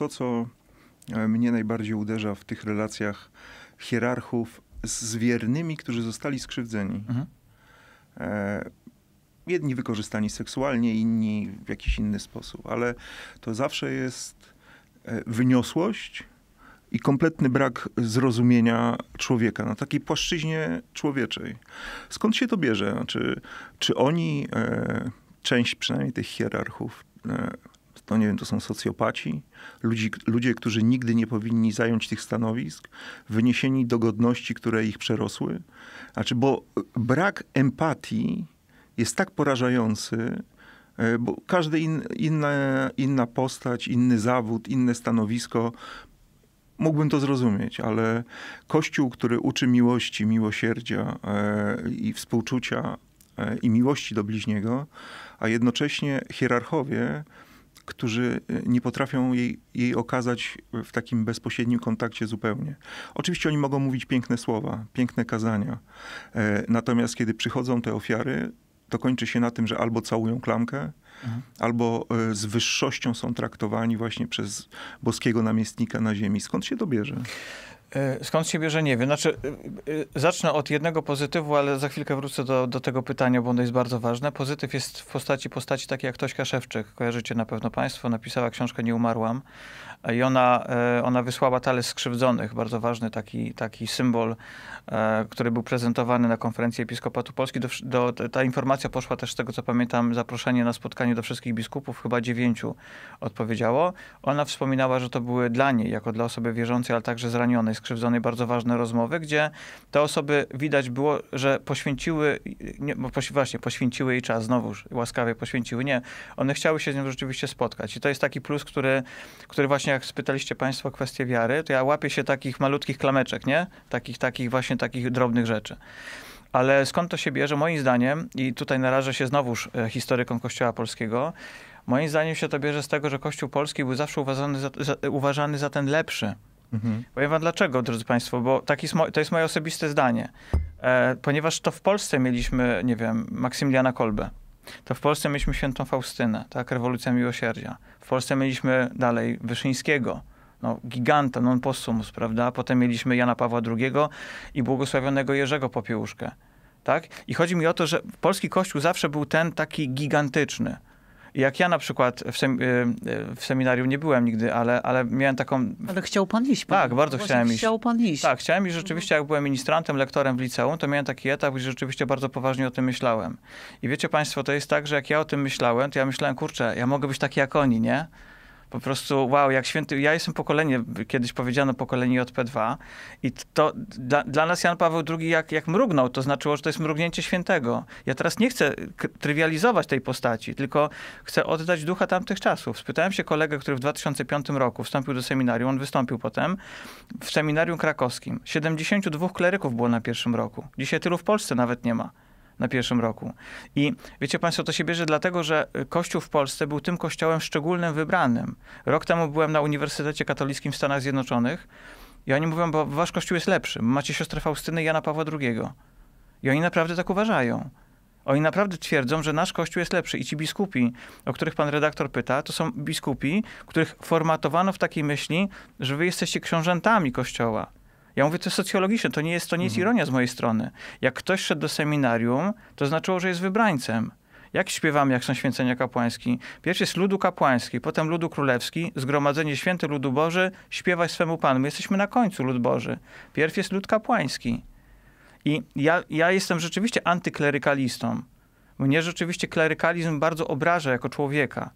to, co e, mnie najbardziej uderza w tych relacjach hierarchów z wiernymi, którzy zostali skrzywdzeni. Mhm. E, jedni wykorzystani seksualnie, inni w jakiś inny sposób, ale to zawsze jest e, wyniosłość i kompletny brak zrozumienia człowieka na takiej płaszczyźnie człowieczej. Skąd się to bierze? Znaczy, czy oni, część przynajmniej tych hierarchów, no nie wiem, to są socjopaci, ludzi, ludzie, którzy nigdy nie powinni zająć tych stanowisk, wyniesieni do godności, które ich przerosły. Znaczy, bo brak empatii jest tak porażający, e, bo każda in, inna, inna postać, inny zawód, inne stanowisko mógłbym to zrozumieć, ale Kościół, który uczy miłości, miłosierdzia e, i współczucia e, i miłości do bliźniego, a jednocześnie hierarchowie którzy e, nie potrafią jej, jej okazać e, w takim bezpośrednim kontakcie zupełnie. Oczywiście oni mogą mówić piękne słowa, piękne kazania, e, natomiast kiedy przychodzą te ofiary, to kończy się na tym, że albo całują klamkę, mhm. albo z wyższością są traktowani właśnie przez boskiego namiestnika na ziemi. Skąd się to bierze? E, skąd się bierze, nie wiem. Znaczy, e, e, zacznę od jednego pozytywu, ale za chwilkę wrócę do, do tego pytania, bo ono jest bardzo ważne. Pozytyw jest w postaci postaci takiej jak Tośka Szewczyk. Kojarzycie na pewno państwo. Napisała książkę Nie umarłam. I ona, ona wysłała talerz skrzywdzonych. Bardzo ważny taki, taki symbol, który był prezentowany na konferencji Episkopatu Polski. Do, do, ta informacja poszła też z tego, co pamiętam, zaproszenie na spotkanie do wszystkich biskupów, chyba dziewięciu odpowiedziało. Ona wspominała, że to były dla niej, jako dla osoby wierzącej, ale także zranionej, skrzywdzonej bardzo ważne rozmowy, gdzie te osoby widać było, że poświęciły, nie, poś, właśnie, poświęciły jej czas, znowuż łaskawie poświęciły. Nie, one chciały się z nią rzeczywiście spotkać. I to jest taki plus, który, który właśnie jak spytaliście państwo o kwestię wiary, to ja łapię się takich malutkich klameczek, nie? Takich, takich właśnie takich drobnych rzeczy. Ale skąd to się bierze? Moim zdaniem, i tutaj narażę się znowuż e, historykom Kościoła Polskiego, moim zdaniem się to bierze z tego, że Kościół Polski był zawsze uważany za, za, uważany za ten lepszy. Mhm. Powiem wam dlaczego, drodzy państwo, bo taki to jest moje osobiste zdanie. E, ponieważ to w Polsce mieliśmy, nie wiem, Maksymiliana Kolbę. To w Polsce mieliśmy świętą Faustynę, tak, rewolucja miłosierdzia. W Polsce mieliśmy dalej Wyszyńskiego, no, giganta, non possumus, prawda? Potem mieliśmy Jana Pawła II i błogosławionego Jerzego Popiełuszkę. Tak? I chodzi mi o to, że polski kościół zawsze był ten taki gigantyczny. Jak ja na przykład w, sem, y, y, w seminarium nie byłem nigdy, ale, ale miałem taką... Ale chciał pan iść. Pan. Tak, bardzo chciałem iść. Chciał pan iść. Tak, chciałem i mhm. rzeczywiście jak byłem ministrantem, lektorem w liceum, to miałem taki etap, gdzie rzeczywiście bardzo poważnie o tym myślałem. I wiecie państwo, to jest tak, że jak ja o tym myślałem, to ja myślałem, kurczę, ja mogę być taki jak oni, nie? po prostu wow, jak święty. Ja jestem pokolenie, kiedyś powiedziano pokolenie JP2 i to dla, dla nas Jan Paweł II jak, jak mrugnął, to znaczyło, że to jest mrugnięcie świętego. Ja teraz nie chcę trywializować tej postaci, tylko chcę oddać ducha tamtych czasów. Spytałem się kolegę, który w 2005 roku wstąpił do seminarium, on wystąpił potem w seminarium krakowskim. 72 kleryków było na pierwszym roku. Dzisiaj tylu w Polsce nawet nie ma na pierwszym roku. I wiecie Państwo, to się bierze dlatego, że Kościół w Polsce był tym kościołem szczególnym, wybranym. Rok temu byłem na Uniwersytecie Katolickim w Stanach Zjednoczonych i oni mówią, bo wasz kościół jest lepszy. Macie siostrę Faustyny i Jana Pawła II. I oni naprawdę tak uważają. Oni naprawdę twierdzą, że nasz Kościół jest lepszy. I ci biskupi, o których pan redaktor pyta, to są biskupi, których formatowano w takiej myśli, że wy jesteście książętami Kościoła. Ja mówię, to jest socjologiczne, to nie jest, to nie jest mhm. ironia z mojej strony. Jak ktoś szedł do seminarium, to znaczyło, że jest wybrańcem. Jak śpiewamy, jak są święcenia kapłańskie? Pierwszy jest ludu kapłański, potem ludu królewski, zgromadzenie święty ludu Boży, śpiewaj swemu Panu. My jesteśmy na końcu lud Boży. Pierwszy jest lud kapłański. I ja, ja jestem rzeczywiście antyklerykalistą. Mnie rzeczywiście klerykalizm bardzo obraża jako człowieka,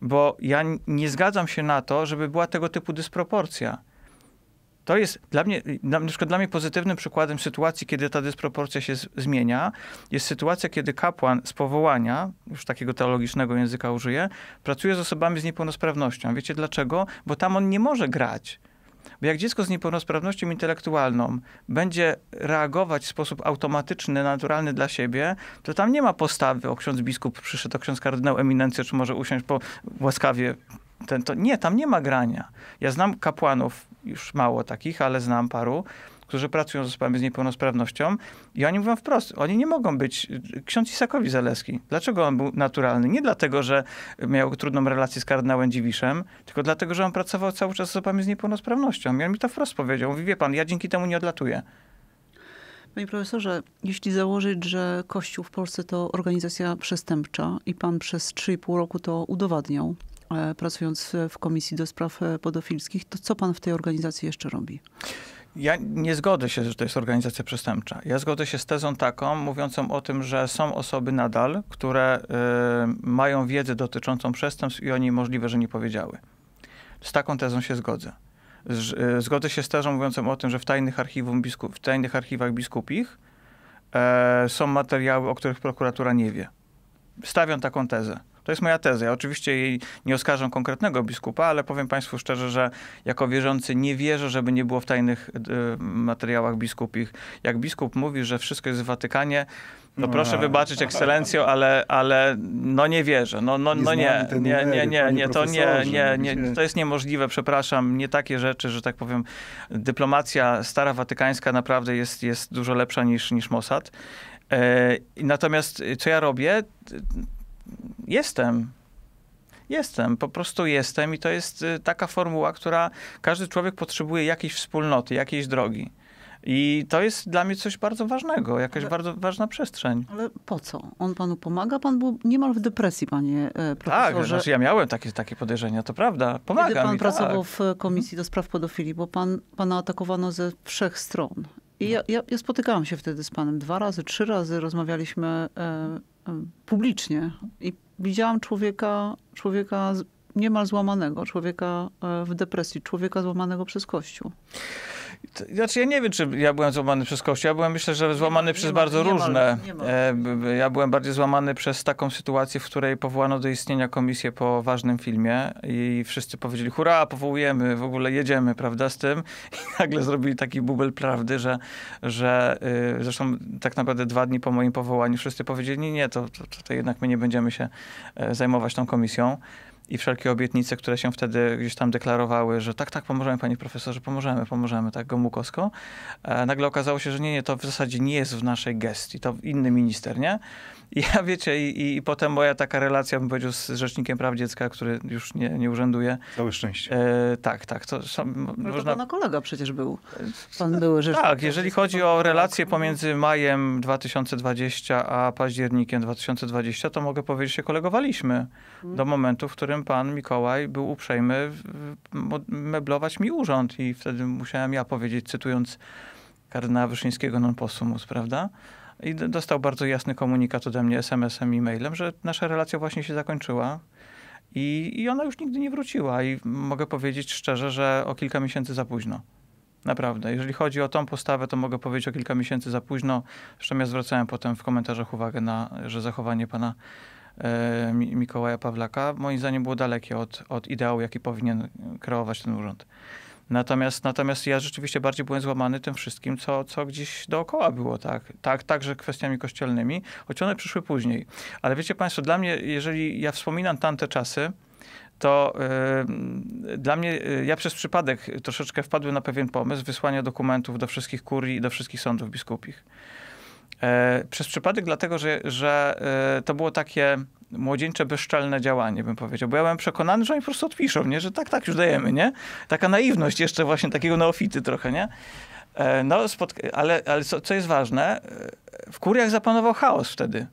bo ja nie zgadzam się na to, żeby była tego typu dysproporcja to jest dla mnie, na przykład dla mnie pozytywnym przykładem sytuacji, kiedy ta dysproporcja się zmienia, jest sytuacja, kiedy kapłan z powołania, już takiego teologicznego języka użyję, pracuje z osobami z niepełnosprawnością. Wiecie dlaczego? Bo tam on nie może grać. Bo jak dziecko z niepełnosprawnością intelektualną będzie reagować w sposób automatyczny, naturalny dla siebie, to tam nie ma postawy, o ksiądz biskup przyszedł, o ksiądz kardynał eminencja, czy może usiąść po łaskawie. Ten, to. Nie, tam nie ma grania. Ja znam kapłanów już mało takich, ale znam paru, którzy pracują z osobami z niepełnosprawnością i oni mówią wprost, oni nie mogą być ksiądz Isakowi Zaleski. Dlaczego on był naturalny? Nie dlatego, że miał trudną relację z kardynałem Dziwiszem, tylko dlatego, że on pracował cały czas z osobami z niepełnosprawnością. I on mi to wprost powiedział. Mówi, wie pan, ja dzięki temu nie odlatuję. Panie profesorze, jeśli założyć, że Kościół w Polsce to organizacja przestępcza i pan przez 3,5 roku to udowadniał, E, pracując w Komisji do Spraw e, Podofilskich, to co pan w tej organizacji jeszcze robi? Ja nie zgodzę się, że to jest organizacja przestępcza. Ja zgodzę się z tezą taką, mówiącą o tym, że są osoby nadal, które y, mają wiedzę dotyczącą przestępstw i oni możliwe, że nie powiedziały. Z taką tezą się zgodzę. Z, y, zgodzę się z tezą mówiącą o tym, że w tajnych, archiwum w tajnych archiwach biskupich y, są materiały, o których prokuratura nie wie. Stawiam taką tezę. To jest moja teza. Ja oczywiście jej nie oskarżam konkretnego biskupa, ale powiem Państwu szczerze, że jako wierzący nie wierzę, żeby nie było w tajnych e, materiałach biskupich. Jak biskup mówi, że wszystko jest w Watykanie, no, no proszę tak. wybaczyć ekscelencjo, ale, ale no nie wierzę. No, no, no nie, nie, nie, nie, nie, to nie, nie, nie, to jest niemożliwe, przepraszam, nie takie rzeczy, że tak powiem, dyplomacja stara watykańska naprawdę jest, jest dużo lepsza niż, niż Mossad. E, natomiast co ja robię? jestem. Jestem, po prostu jestem i to jest y, taka formuła, która każdy człowiek potrzebuje jakiejś wspólnoty, jakiejś drogi. I to jest dla mnie coś bardzo ważnego, jakaś ale, bardzo ważna przestrzeń. Ale po co? On panu pomaga? Pan był niemal w depresji, panie e, profesorze. Tak, że znaczy ja miałem takie, takie podejrzenia, to prawda. Pomaga Kiedy pan mi, pracował tak. w komisji do spraw pedofilii, bo pan, pana atakowano ze wszech stron. I no. ja, ja, ja spotykałam się wtedy z panem dwa razy, trzy razy, rozmawialiśmy... E, publicznie i widziałam człowieka, człowieka niemal złamanego, człowieka e, w depresji, człowieka złamanego przez Kościół. Znaczy ja nie wiem, czy ja byłem złamany przez kościół. Ja byłem myślę, że złamany nie, przez nie bardzo ma, różne. Ma, e, ja byłem bardziej złamany przez taką sytuację, w której powołano do istnienia komisję po ważnym filmie i wszyscy powiedzieli, hurra, powołujemy, w ogóle jedziemy, prawda, z tym. I nagle zrobili taki bubel prawdy, że, że yy, zresztą tak naprawdę dwa dni po moim powołaniu wszyscy powiedzieli, nie, nie, to, to, to jednak my nie będziemy się e, zajmować tą komisją i wszelkie obietnice, które się wtedy gdzieś tam deklarowały, że tak, tak, pomożemy panie profesorze, pomożemy, pomożemy, tak gomułkowsko, e, nagle okazało się, że nie, nie, to w zasadzie nie jest w naszej gestii, to inny minister, nie? I ja wiecie, i, i, potem moja taka relacja, bym powiedział, z Rzecznikiem Praw Dziecka, który już nie, nie urzęduje. Całe szczęście. E, tak, tak. To, sam, no można... to pana kolega przecież był. Pan był rzecznik. Tak, jeżeli chodzi o relacje mhm. pomiędzy majem 2020 a październikiem 2020, to mogę powiedzieć, że się kolegowaliśmy hmm. do momentu, w którym pan Mikołaj był uprzejmy meblować mi urząd i wtedy musiałem ja powiedzieć, cytując kardynała Wyszyńskiego non possumus, prawda? I dostał bardzo jasny komunikat ode mnie SMS-em i mailem, że nasza relacja właśnie się zakończyła. I, I ona już nigdy nie wróciła. I mogę powiedzieć szczerze, że o kilka miesięcy za późno. Naprawdę. Jeżeli chodzi o tą postawę, to mogę powiedzieć o kilka miesięcy za późno. Zresztą ja zwracałem potem w komentarzach uwagę na, że zachowanie pana E, Mikołaja Pawlaka, moim zdaniem było dalekie od, od ideału, jaki powinien kreować ten urząd. Natomiast, natomiast ja rzeczywiście bardziej byłem złamany tym wszystkim, co, co gdzieś dookoła było, tak? tak? Także kwestiami kościelnymi, choć one przyszły później. Ale wiecie Państwo, dla mnie, jeżeli ja wspominam tamte czasy, to e, dla mnie, e, ja przez przypadek troszeczkę wpadłem na pewien pomysł wysłania dokumentów do wszystkich kurii i do wszystkich sądów biskupich. E, przez przypadek, dlatego że, że e, to było takie młodzieńcze, bezczelne działanie, bym powiedział. Bo ja byłem przekonany, że oni po prostu odpiszą, nie? że tak, tak, już dajemy, nie? Taka naiwność jeszcze właśnie, takiego neofity trochę, nie? E, no, ale, ale co, co jest ważne, w Kuriach zapanował chaos wtedy.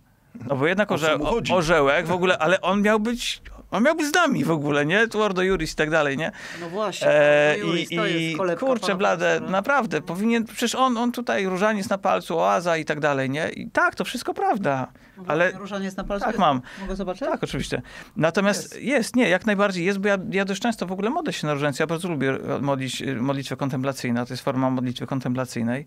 No bo jednak orze- orzełek w ogóle, ale on miał być on miał być z nami w ogóle, nie? Tuardo Juris i tak dalej, nie? No właśnie, e, i, to jest kolebka, Kurczę, blade, no. naprawdę, powinien, przecież on, on tutaj, różaniec na palcu, oaza i tak dalej, nie? I tak, to wszystko prawda, ale... Różaniec na palcu? Tak, jest? mam. Mogę zobaczyć? Tak, oczywiście. Natomiast jest. jest, nie, jak najbardziej jest, bo ja, ja dość często w ogóle modlę się na różaniec, ja bardzo lubię e, modlić, e, modlitwę kontemplacyjną, to jest forma modlitwy kontemplacyjnej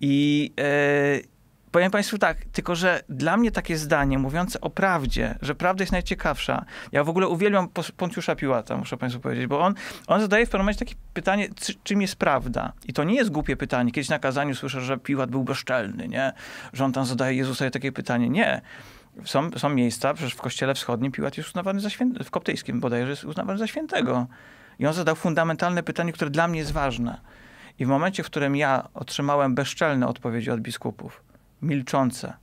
i... E, Powiem Państwu tak, tylko że dla mnie takie zdanie mówiące o prawdzie, że prawda jest najciekawsza. Ja w ogóle uwielbiam Poncjusza Piłata, muszę Państwu powiedzieć, bo on, on zadaje w pewnym momencie takie pytanie, czy, czym jest prawda? I to nie jest głupie pytanie. Kiedyś na kazaniu słyszę, że Piłat był bezczelny, nie? Że on tam zadaje Jezusowi takie pytanie. Nie. Są, są miejsca, przecież w Kościele Wschodnim Piłat jest uznawany za świętego, w koptyjskim bodajże jest uznawany za świętego. I on zadał fundamentalne pytanie, które dla mnie jest ważne. I w momencie, w którym ja otrzymałem bezczelne odpowiedzi od biskupów, milczące.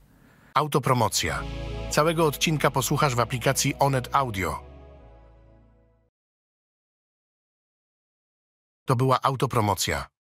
Autopromocja. Całego odcinka posłuchasz w aplikacji Onet Audio. To była autopromocja.